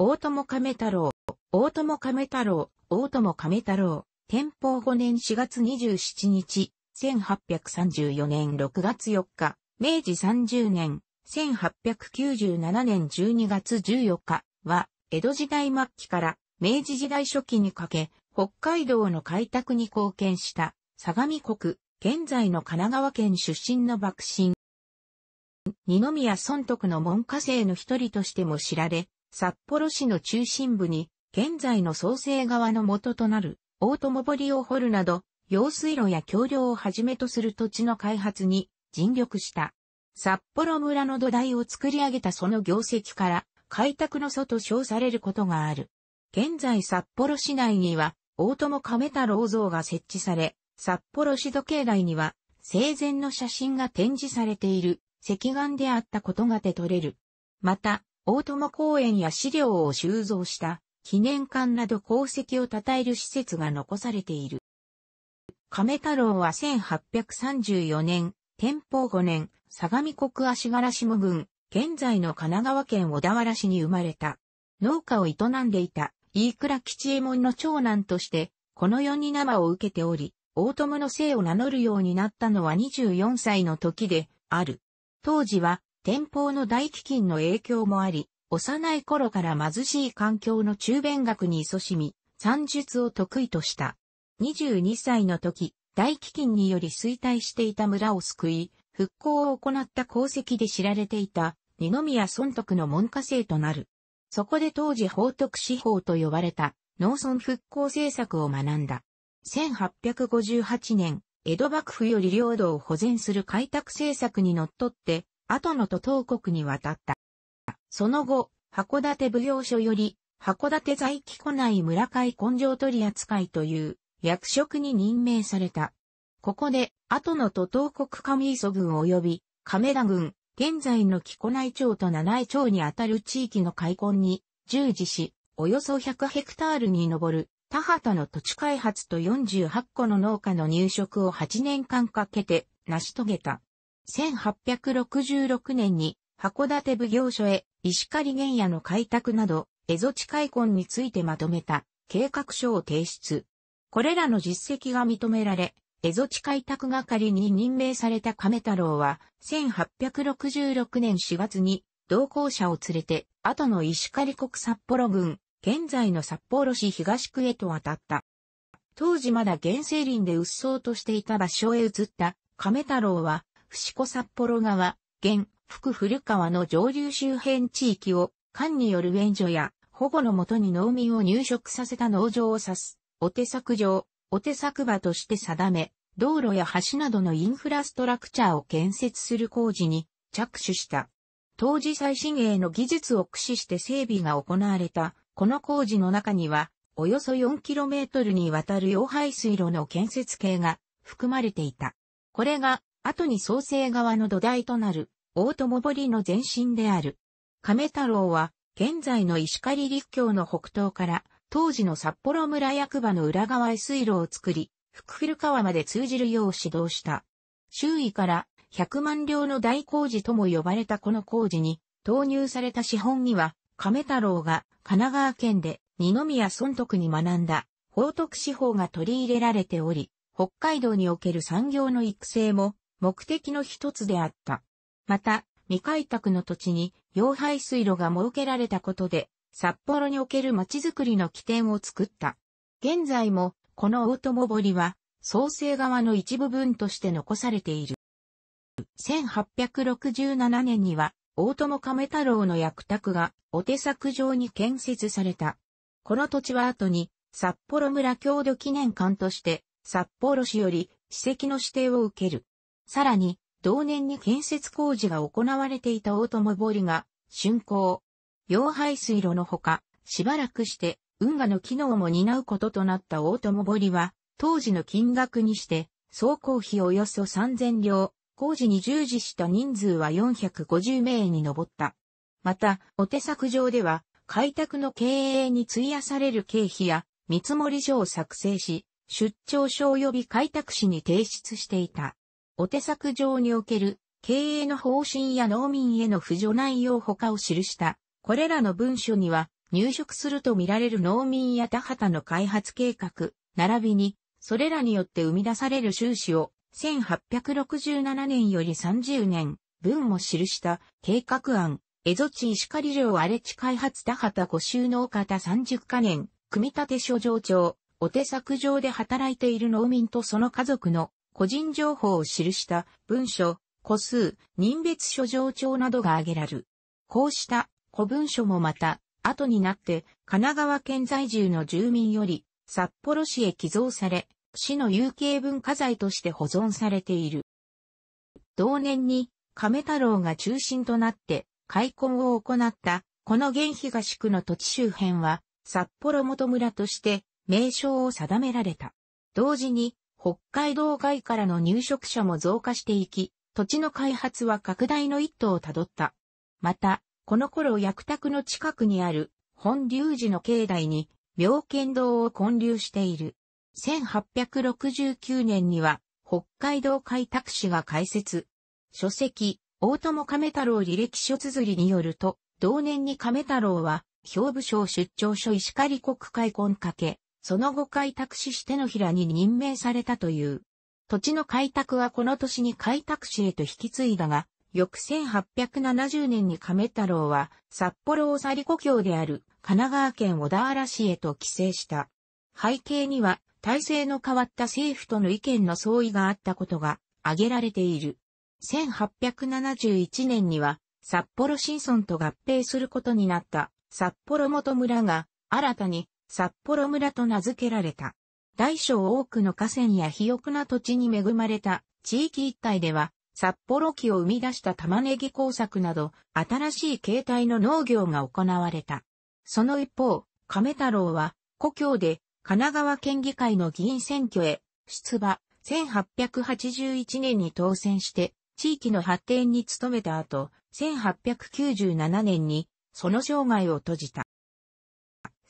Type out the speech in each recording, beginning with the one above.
大友亀太郎、大友亀太郎、大友亀太郎、天保5年4月27日、1834年6月4日、明治30年、1897年12月14日は、江戸時代末期から明治時代初期にかけ、北海道の開拓に貢献した、相模国、現在の神奈川県出身の幕臣。二宮尊徳の門下生の一人としても知られ、札幌市の中心部に、現在の創生側の元となる、大友堀を掘るなど、用水路や橋梁をはじめとする土地の開発に尽力した。札幌村の土台を作り上げたその業績から、開拓の祖と称されることがある。現在札幌市内には、大友亀太郎像が設置され、札幌市時計台には、生前の写真が展示されている、石岩であったことが手取れる。また、大友公園や資料を収蔵した記念館など功績を称える施設が残されている。亀太郎は1834年、天保5年、相模国足柄下郡、現在の神奈川県小田原市に生まれた。農家を営んでいた飯倉吉右衛門の長男として、この世に生を受けており、大友の姓を名乗るようになったのは24歳の時である。当時は天保の大飢饉の影響もあり、幼い頃から貧しい環境の中弁学に勤しみ、算術を得意とした。22歳の時、大飢饉により衰退していた村を救い、復興を行った功績で知られていた、二宮尊徳の門下生となる。そこで当時法徳司法と呼ばれた農村復興政策を学んだ。1858年、江戸幕府より領土を保全する開拓政策にのっとって、後の都東国に渡った。その後、函館奉行所より、函館在機庫内村会根性取扱いという役職に任命された。ここで、後の都東国上磯軍及び亀田軍、現在の木古内町と七井町にあたる地域の開墾に従事し、およそ100ヘクタールに上る田畑の土地開発と48個の農家の入植を8年間かけて成し遂げた。1866年に函館奉行所へ石狩原野の開拓など、蝦夷地開墾についてまとめた計画書を提出。これらの実績が認められ、蝦夷地開拓係に任命された亀太郎は、1866年4月に同行者を連れて、後の石狩国札幌郡、現在の札幌市東区へと渡った。当時まだ原生林で鬱蒼としていた場所へ移った亀太郎は、伏子札幌川、現、福古川の上流周辺地域を、官による援助や保護のもとに農民を入植させた農場を指す、お手作場、お手作場として定め、道路や橋などのインフラストラクチャーを建設する工事に着手した。当時最新鋭の技術を駆使して整備が行われた、この工事の中には、およそ 4km にわたる溶排水路の建設系が含まれていた。これが後に創生側の土台となる大友堀の前身である。亀太郎は現在の石狩陸橋の北東から当時の札幌村役場の裏側へ水路を作り、福古川まで通じるよう指導した。周囲から百万両の大工事とも呼ばれたこの工事に投入された資本には、亀太郎が神奈川県で二宮尊徳に学んだ宝徳司法が取り入れられており、北海道における産業の育成も目的の一つであった。また、未開拓の土地に洋排水路が設けられたことで、札幌における町づくりの起点を作った。現在も、この大友堀は、創生側の一部分として残されている。1867年には、大友亀太郎の役宅が、お手作上に建設された。この土地は後に、札幌村郷土記念館として、札幌市より史跡の指定を受ける。さらに、同年に建設工事が行われていた大友堀が、竣工。洋排水路のほか、しばらくして、運河の機能も担うこととなった大友堀は、当時の金額にして、総工費およそ3000両、工事に従事した人数は450名に上った。また、お手作上では、開拓の経営に費やされる経費や、見積書を作成し、出張書及び開拓士に提出していた。お手作上における経営の方針や農民への扶助内容他を記した。これらの文書には、入植すると見られる農民や田畑の開発計画、並びに、それらによって生み出される収支を、1867年より30年、分も記した計画案、エゾ地石狩城荒地開発田畑五州農家田30カ年、組立所上長、お手作上で働いている農民とその家族の個人情報を記した文書、個数、人別書上帳などが挙げられる。こうした古文書もまた、後になって神奈川県在住の住民より札幌市へ寄贈され、市の有形文化財として保存されている。同年に亀太郎が中心となって開墾を行ったこの現東区の土地周辺は札幌元村として名称を定められた。同時に北海道外からの入植者も増加していき、土地の開発は拡大の一途をたどった。また、この頃薬宅の近くにある本隆寺の境内に妙見堂を建立している。1869年には北海道開拓使が開設。書籍、大友亀太郎履歴書綴りによると、同年に亀太郎は、兵部省出張所石狩国会根掛け、その後開拓士してのらに任命されたという。土地の開拓はこの年に開拓使へと引き継いだが、翌1870年に亀太郎は札幌を去り故郷である神奈川県小田原市へと帰省した。背景には体制の変わった政府との意見の相違があったことが挙げられている。1871年には札幌新村と合併することになった札幌元村が新たに札幌村と名付けられた。大小多くの河川や肥沃な土地に恵まれた地域一帯では、札幌機を生み出した玉ねぎ工作など、新しい形態の農業が行われた。その一方、亀太郎は、故郷で神奈川県議会の議員選挙へ出馬、1881年に当選して、地域の発展に努めた後、1897年にその生涯を閉じた。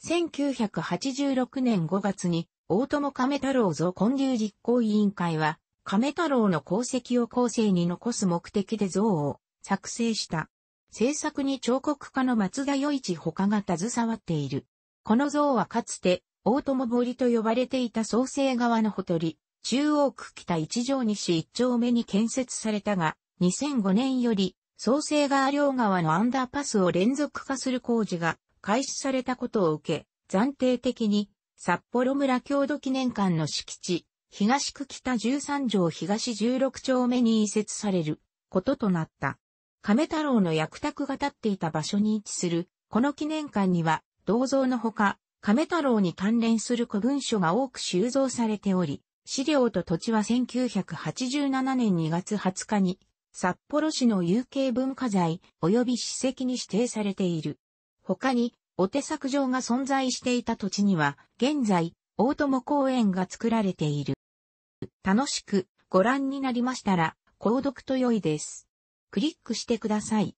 1986年5月に、大友亀太郎像建立実行委員会は、亀太郎の功績を後世に残す目的で像を作成した。制作に彫刻家の松田与一他が携わっている。この像はかつて、大友堀と呼ばれていた創生側のほとり、中央区北一条西一丁目に建設されたが、2005年より、創生川両側のアンダーパスを連続化する工事が開始されたことを受け、暫定的に札幌村郷土記念館の敷地、東区北13条東16丁目に移設されることとなった。亀太郎の役宅が立っていた場所に位置する、この記念館には、銅像のほか、亀太郎に関連する古文書が多く収蔵されており、資料と土地は1987年2月20日に、札幌市の有形文化財及び史跡に指定されている。他に、お手作場が存在していた土地には、現在、大友公園が作られている。楽しくご覧になりましたら、購読と良いです。クリックしてください。